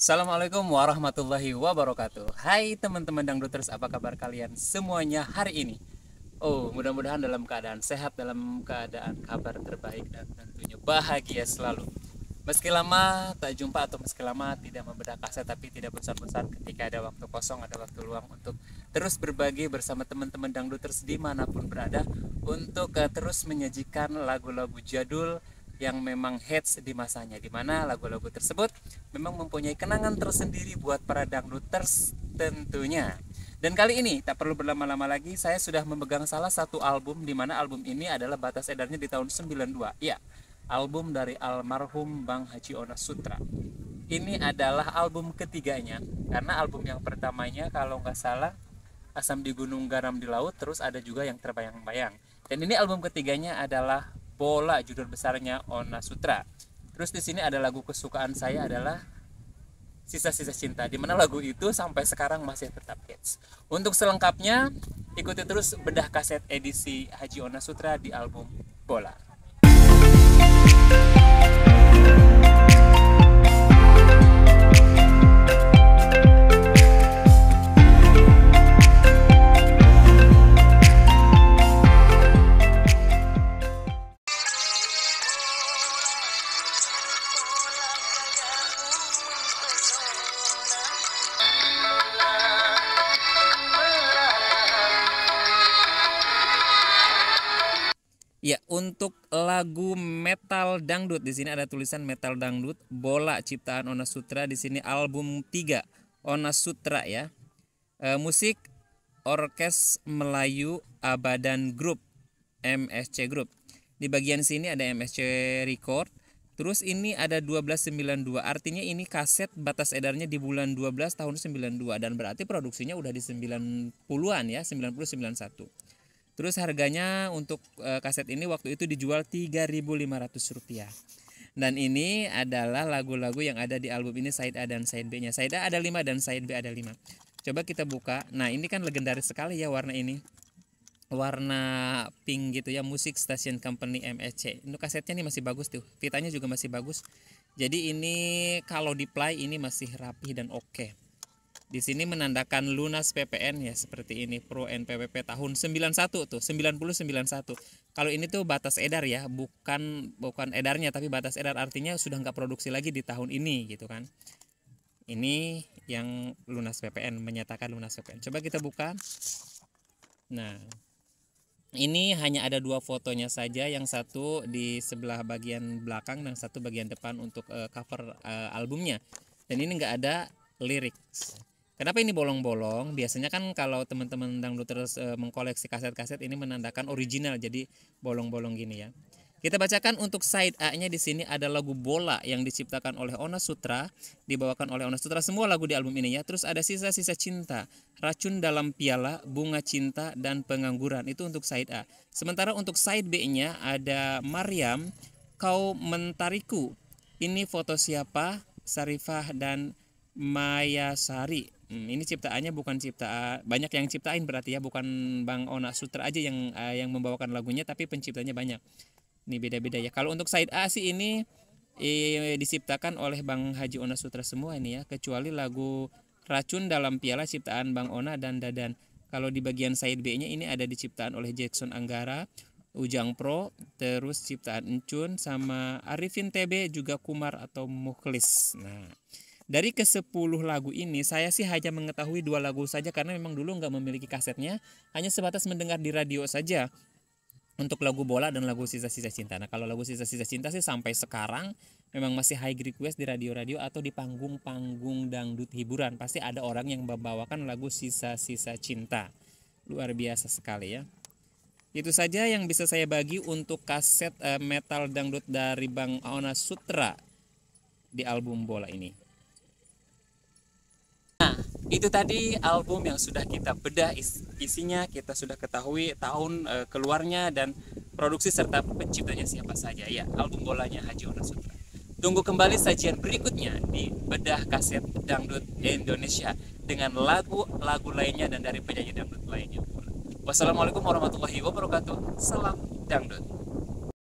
Assalamualaikum warahmatullahi wabarakatuh Hai teman-teman dangduters apa kabar kalian semuanya hari ini Oh mudah-mudahan dalam keadaan sehat dalam keadaan kabar terbaik dan tentunya bahagia selalu Meski lama tak jumpa atau meski lama tidak membedah kaset tapi tidak besar-besar ketika ada waktu kosong, ada waktu luang untuk terus berbagi bersama teman-teman dangduters dimanapun berada untuk eh, terus menyajikan lagu-lagu jadul yang memang hits di masanya di mana lagu-lagu tersebut memang mempunyai kenangan tersendiri buat para dangduters tentunya dan kali ini tak perlu berlama-lama lagi saya sudah memegang salah satu album di mana album ini adalah batas edarnya di tahun 92 ya album dari almarhum Bang Haji Ona Sutra ini adalah album ketiganya karena album yang pertamanya kalau nggak salah Asam di Gunung Garam di Laut terus ada juga yang terbayang-bayang dan ini album ketiganya adalah Bola judul besarnya Ona Sutra. Terus di sini ada lagu kesukaan saya adalah Sisa-sisa Cinta, di mana lagu itu sampai sekarang masih tetap hits. Untuk selengkapnya, ikuti terus bedah kaset edisi Haji Ona Sutra di album Bola. Ya, untuk lagu metal dangdut di sini ada tulisan metal dangdut bola ciptaan Ona Sutra di sini album 3 Ona Sutra ya. E, musik Orkes Melayu Abadan Group MSC Group. Di bagian sini ada MSC Record. Terus ini ada 1292. Artinya ini kaset batas edarnya di bulan 12 tahun 92 dan berarti produksinya udah di 90-an ya, 90 91. Terus harganya untuk e, kaset ini waktu itu dijual Rp3.500. Dan ini adalah lagu-lagu yang ada di album ini side A dan side B-nya. Side A ada 5 dan side B ada 5. Coba kita buka. Nah, ini kan legendaris sekali ya warna ini. Warna pink gitu ya, Musik Station Company MSC. E ini kasetnya nih masih bagus tuh. Pitanya juga masih bagus. Jadi ini kalau di play ini masih rapi dan oke. Okay. Di sini menandakan lunas PPN ya seperti ini Pro NPWP tahun 91 tuh, 9091. Kalau ini tuh batas edar ya, bukan bukan edarnya tapi batas edar artinya sudah nggak produksi lagi di tahun ini gitu kan. Ini yang lunas PPN menyatakan lunas PPN. Coba kita buka. Nah, ini hanya ada dua fotonya saja yang satu di sebelah bagian belakang dan satu bagian depan untuk eh, cover eh, albumnya dan ini nggak ada lirik Kenapa ini bolong-bolong? Biasanya kan kalau teman-teman dangdut terus e, mengkoleksi kaset-kaset ini menandakan original, jadi bolong-bolong gini ya. Kita bacakan untuk side A-nya di sini ada lagu Bola yang diciptakan oleh Ona Sutra, dibawakan oleh Ona Sutra semua lagu di album ini ya. Terus ada sisa-sisa cinta, racun dalam piala, bunga cinta dan pengangguran. Itu untuk side A. Sementara untuk side B-nya ada Mariam, kau mentariku. Ini foto siapa? Sarifah dan Maya Sari Hmm, ini ciptaannya bukan cipta banyak yang ciptain berarti ya bukan Bang Ona Sutra aja yang uh, yang membawakan lagunya tapi penciptanya banyak. Ini beda-beda ya. Kalau untuk side A sih ini eh, diciptakan oleh Bang Haji Ona Sutra semua ini ya kecuali lagu Racun dalam Piala ciptaan Bang Ona dan Dadan. Kalau di bagian side B-nya ini ada diciptaan oleh Jackson Anggara, Ujang Pro, terus ciptaan Encun sama Arifin TB juga Kumar atau Muklis. Nah, dari ke 10 lagu ini saya sih hanya mengetahui dua lagu saja karena memang dulu nggak memiliki kasetnya hanya sebatas mendengar di radio saja untuk lagu bola dan lagu sisa-sisa cinta nah kalau lagu sisa-sisa cinta sih sampai sekarang memang masih high request di radio-radio atau di panggung-panggung dangdut hiburan pasti ada orang yang membawakan lagu sisa-sisa cinta luar biasa sekali ya itu saja yang bisa saya bagi untuk kaset uh, metal dangdut dari Bang Aona Sutra di album bola ini itu tadi album yang sudah kita bedah is isinya, kita sudah ketahui tahun e, keluarnya dan produksi serta penciptanya siapa saja. Ya, album bolanya Haji Ono Sutra. Tunggu kembali sajian berikutnya di bedah kaset dangdut Indonesia dengan lagu-lagu lainnya dan dari penyanyi dangdut lainnya. Wassalamualaikum warahmatullahi wabarakatuh. Salam dangdut.